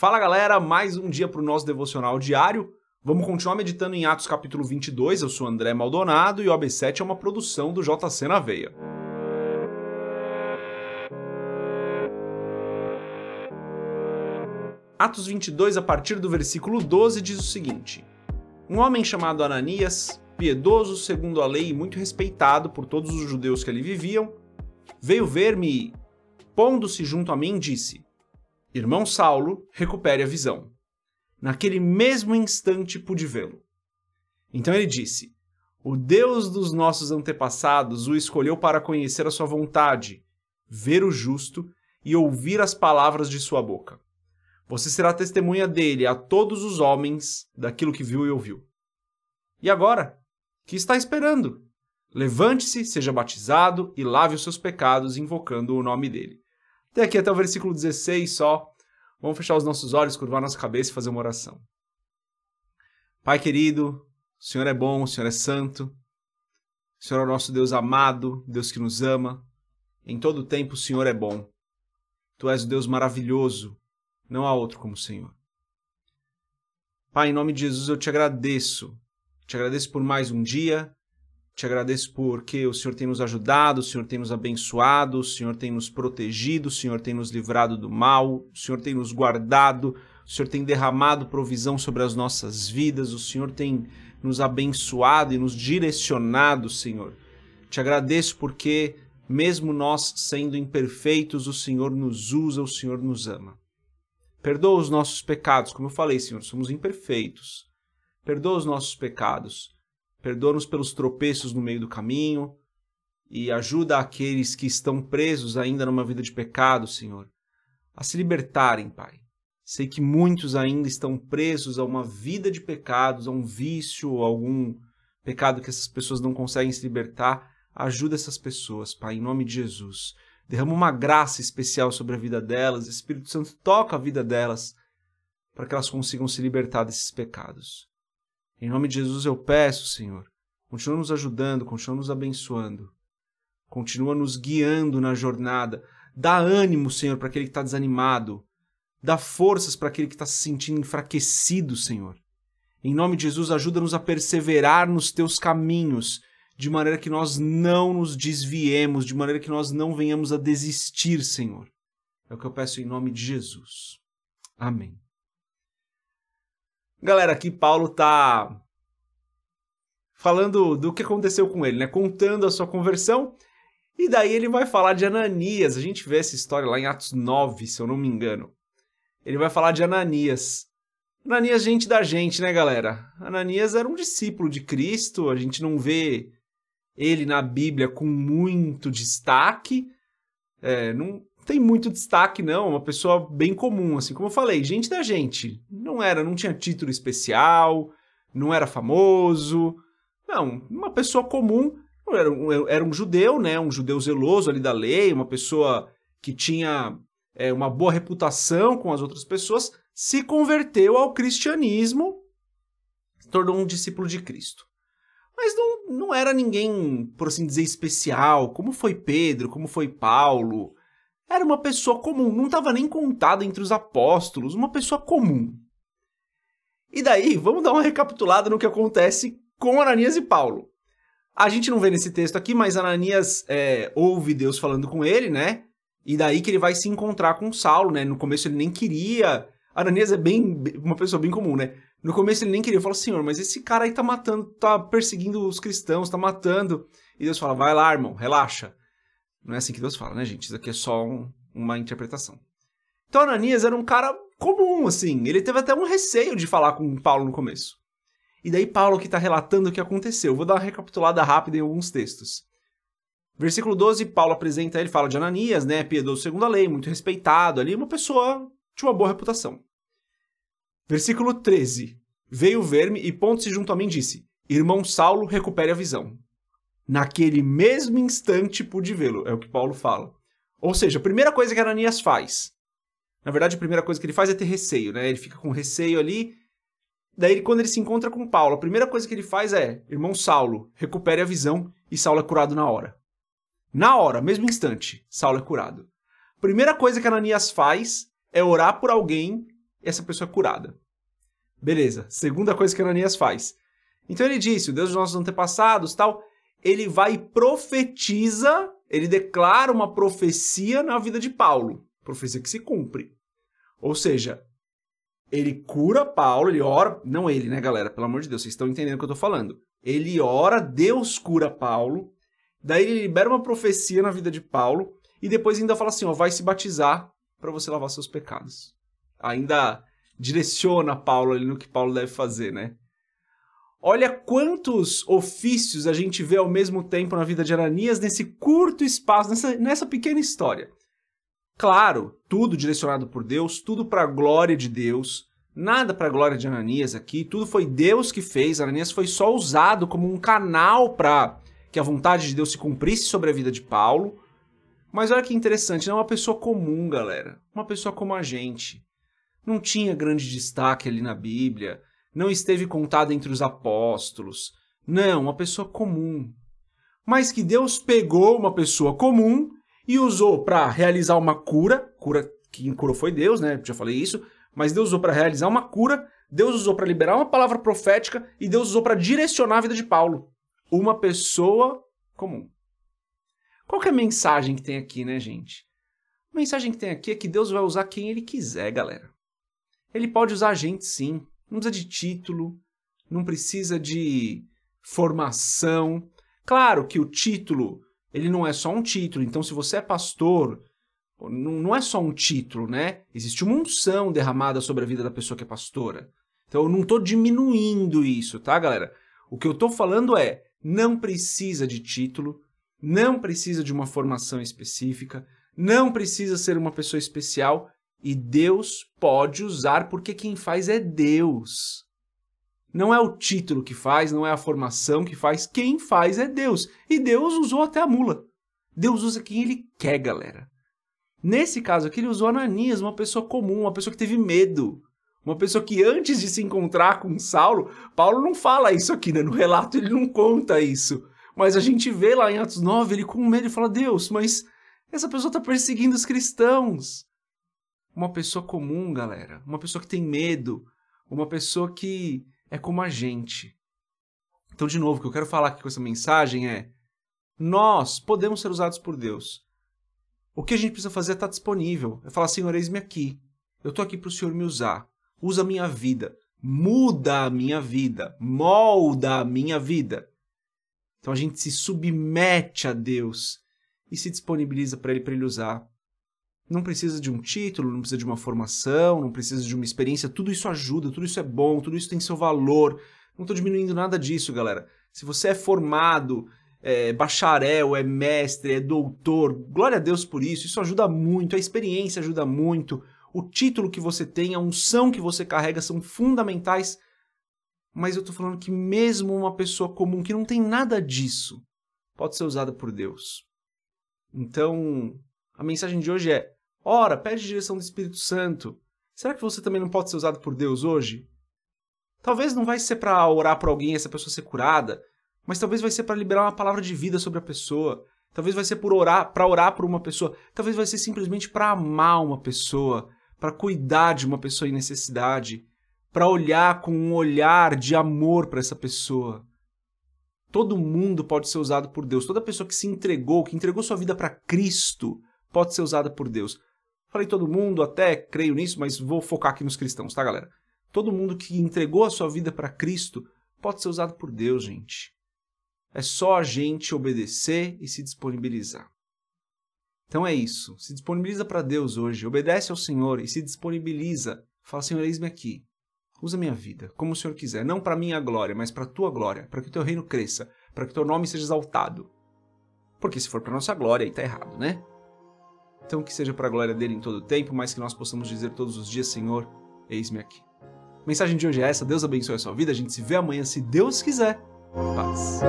Fala galera, mais um dia para o nosso devocional diário. Vamos continuar meditando em Atos capítulo 22. Eu sou André Maldonado e o OB7 é uma produção do JC na Veia. Atos 22, a partir do versículo 12, diz o seguinte: Um homem chamado Ananias, piedoso segundo a lei e muito respeitado por todos os judeus que ali viviam, veio ver-me e, pondo-se junto a mim, disse Irmão Saulo recupere a visão. Naquele mesmo instante pude vê-lo. Então ele disse: O Deus dos nossos antepassados o escolheu para conhecer a sua vontade, ver o justo e ouvir as palavras de sua boca. Você será testemunha dele a todos os homens daquilo que viu e ouviu. E agora? Que está esperando? Levante-se, seja batizado e lave os seus pecados invocando o nome dele. E aqui até o versículo 16 só. Vamos fechar os nossos olhos, curvar nossa cabeça e fazer uma oração. Pai querido, o Senhor é bom, o Senhor é santo. O Senhor é o nosso Deus amado, Deus que nos ama. Em todo tempo o Senhor é bom. Tu és o Deus maravilhoso. Não há outro como o Senhor. Pai, em nome de Jesus eu te agradeço. Te agradeço por mais um dia. Te agradeço porque o Senhor tem nos ajudado, o Senhor tem nos abençoado, o Senhor tem nos protegido, o Senhor tem nos livrado do mal, o Senhor tem nos guardado, o Senhor tem derramado provisão sobre as nossas vidas, o Senhor tem nos abençoado e nos direcionado, Senhor. Te agradeço porque, mesmo nós sendo imperfeitos, o Senhor nos usa, o Senhor nos ama. Perdoa os nossos pecados, como eu falei, Senhor, somos imperfeitos. Perdoa os nossos pecados Perdoa-nos pelos tropeços no meio do caminho e ajuda aqueles que estão presos ainda numa vida de pecado, Senhor, a se libertarem, Pai. Sei que muitos ainda estão presos a uma vida de pecados, a um vício, a algum pecado que essas pessoas não conseguem se libertar. Ajuda essas pessoas, Pai, em nome de Jesus. Derrama uma graça especial sobre a vida delas. Espírito Santo toca a vida delas para que elas consigam se libertar desses pecados. Em nome de Jesus eu peço, Senhor, continua nos ajudando, continua nos abençoando, continua nos guiando na jornada. Dá ânimo, Senhor, para aquele que está desanimado. Dá forças para aquele que está se sentindo enfraquecido, Senhor. Em nome de Jesus, ajuda-nos a perseverar nos teus caminhos, de maneira que nós não nos desviemos, de maneira que nós não venhamos a desistir, Senhor. É o que eu peço em nome de Jesus. Amém. Galera, aqui Paulo tá falando do que aconteceu com ele, né? Contando a sua conversão. E daí ele vai falar de Ananias. A gente vê essa história lá em Atos 9, se eu não me engano. Ele vai falar de Ananias. Ananias, gente da gente, né, galera? Ananias era um discípulo de Cristo, a gente não vê ele na Bíblia com muito destaque. É, não, tem muito destaque, não. Uma pessoa bem comum, assim. Como eu falei, gente da gente. Não era, não tinha título especial, não era famoso. Não, uma pessoa comum. Era um, era um judeu, né? Um judeu zeloso ali da lei, uma pessoa que tinha é, uma boa reputação com as outras pessoas, se converteu ao cristianismo, se tornou um discípulo de Cristo. Mas não, não era ninguém, por assim dizer, especial, como foi Pedro, como foi Paulo, era uma pessoa comum, não estava nem contada entre os apóstolos, uma pessoa comum. E daí, vamos dar uma recapitulada no que acontece com Ananias e Paulo. A gente não vê nesse texto aqui, mas Ananias é, ouve Deus falando com ele, né? E daí que ele vai se encontrar com Saulo, né? No começo ele nem queria. Ananias é bem uma pessoa bem comum, né? No começo ele nem queria. Fala, senhor, mas esse cara aí tá matando, tá perseguindo os cristãos, tá matando. E Deus fala, vai lá, irmão, relaxa. Não é assim que Deus fala, né, gente? Isso aqui é só um, uma interpretação. Então Ananias era um cara comum, assim. Ele teve até um receio de falar com Paulo no começo. E daí Paulo que está relatando o que aconteceu. Vou dar uma recapitulada rápida em alguns textos. Versículo 12, Paulo apresenta, ele fala de Ananias, né, piedoso segundo a lei, muito respeitado ali, uma pessoa de uma boa reputação. Versículo 13, veio ver-me e ponto-se junto a mim disse, irmão Saulo, recupere a visão. Naquele mesmo instante pude vê-lo, é o que Paulo fala. Ou seja, a primeira coisa que Ananias faz, na verdade a primeira coisa que ele faz é ter receio, né? Ele fica com receio ali. Daí quando ele se encontra com Paulo, a primeira coisa que ele faz é: "Irmão Saulo, recupere a visão" e Saulo é curado na hora. Na hora, mesmo instante, Saulo é curado. A primeira coisa que Ananias faz é orar por alguém e essa pessoa é curada. Beleza. Segunda coisa que Ananias faz. Então ele disse: o Deus dos nossos antepassados, tal, ele vai e profetiza, ele declara uma profecia na vida de Paulo. Profecia que se cumpre. Ou seja, ele cura Paulo, ele ora. Não ele, né, galera? Pelo amor de Deus, vocês estão entendendo o que eu tô falando. Ele ora, Deus cura Paulo. Daí ele libera uma profecia na vida de Paulo. E depois ainda fala assim: ó, vai se batizar para você lavar seus pecados. Ainda direciona Paulo ali no que Paulo deve fazer, né? Olha quantos ofícios a gente vê ao mesmo tempo na vida de Ananias nesse curto espaço, nessa, nessa pequena história. Claro, tudo direcionado por Deus, tudo para a glória de Deus, nada para a glória de Ananias aqui, tudo foi Deus que fez, Ananias foi só usado como um canal para que a vontade de Deus se cumprisse sobre a vida de Paulo. Mas olha que interessante, não é uma pessoa comum, galera, uma pessoa como a gente. Não tinha grande destaque ali na Bíblia, não esteve contada entre os apóstolos. Não, uma pessoa comum. Mas que Deus pegou uma pessoa comum e usou para realizar uma cura, cura que curou foi Deus, né? Já falei isso, mas Deus usou para realizar uma cura, Deus usou para liberar uma palavra profética e Deus usou para direcionar a vida de Paulo, uma pessoa comum. Qual é a mensagem que tem aqui, né, gente? A mensagem que tem aqui é que Deus vai usar quem ele quiser, galera. Ele pode usar a gente sim. Não precisa de título, não precisa de formação. Claro que o título, ele não é só um título. Então, se você é pastor, não é só um título, né? Existe uma unção derramada sobre a vida da pessoa que é pastora. Então, eu não estou diminuindo isso, tá, galera? O que eu estou falando é, não precisa de título, não precisa de uma formação específica, não precisa ser uma pessoa especial, e Deus pode usar porque quem faz é Deus. Não é o título que faz, não é a formação que faz, quem faz é Deus. E Deus usou até a mula. Deus usa quem ele quer, galera. Nesse caso aqui, ele usou Ananias, uma pessoa comum, uma pessoa que teve medo. Uma pessoa que antes de se encontrar com Saulo, Paulo não fala isso aqui, né? No relato ele não conta isso. Mas a gente vê lá em Atos 9, ele com medo e fala: Deus, mas essa pessoa está perseguindo os cristãos uma pessoa comum, galera, uma pessoa que tem medo, uma pessoa que é como a gente. Então, de novo, o que eu quero falar aqui com essa mensagem é: nós podemos ser usados por Deus. O que a gente precisa fazer é estar tá disponível. É falar, Senhor, eis-me aqui. Eu estou aqui para o Senhor me usar. Usa a minha vida. Muda a minha vida. Molda a minha vida. Então a gente se submete a Deus e se disponibiliza para Ele, para Ele usar não precisa de um título, não precisa de uma formação, não precisa de uma experiência. Tudo isso ajuda, tudo isso é bom, tudo isso tem seu valor. Não estou diminuindo nada disso, galera. Se você é formado, é bacharel, é mestre, é doutor, glória a Deus por isso. Isso ajuda muito, a experiência ajuda muito. O título que você tem, a unção que você carrega são fundamentais. Mas eu estou falando que mesmo uma pessoa comum que não tem nada disso pode ser usada por Deus. Então, a mensagem de hoje é Ora, pede direção do Espírito Santo. Será que você também não pode ser usado por Deus hoje? Talvez não vai ser para orar por alguém essa pessoa ser curada, mas talvez vai ser para liberar uma palavra de vida sobre a pessoa. Talvez vai ser por orar, para orar por uma pessoa. Talvez vai ser simplesmente para amar uma pessoa, para cuidar de uma pessoa em necessidade, para olhar com um olhar de amor para essa pessoa. Todo mundo pode ser usado por Deus. Toda pessoa que se entregou, que entregou sua vida para Cristo, pode ser usada por Deus falei todo mundo, até creio nisso, mas vou focar aqui nos cristãos, tá, galera? Todo mundo que entregou a sua vida para Cristo pode ser usado por Deus, gente. É só a gente obedecer e se disponibilizar. Então é isso. Se disponibiliza para Deus hoje, obedece ao Senhor e se disponibiliza. Fala, Senhor, eis-me aqui. Usa minha vida, como o Senhor quiser, não para minha glória, mas para a tua glória, para que o teu reino cresça, para que o teu nome seja exaltado. Porque se for para nossa glória, aí tá errado, né? Então que seja para a glória dele em todo o tempo, mas que nós possamos dizer todos os dias, Senhor, eis-me aqui. A mensagem de hoje é essa, Deus abençoe a sua vida, a gente se vê amanhã se Deus quiser. Paz.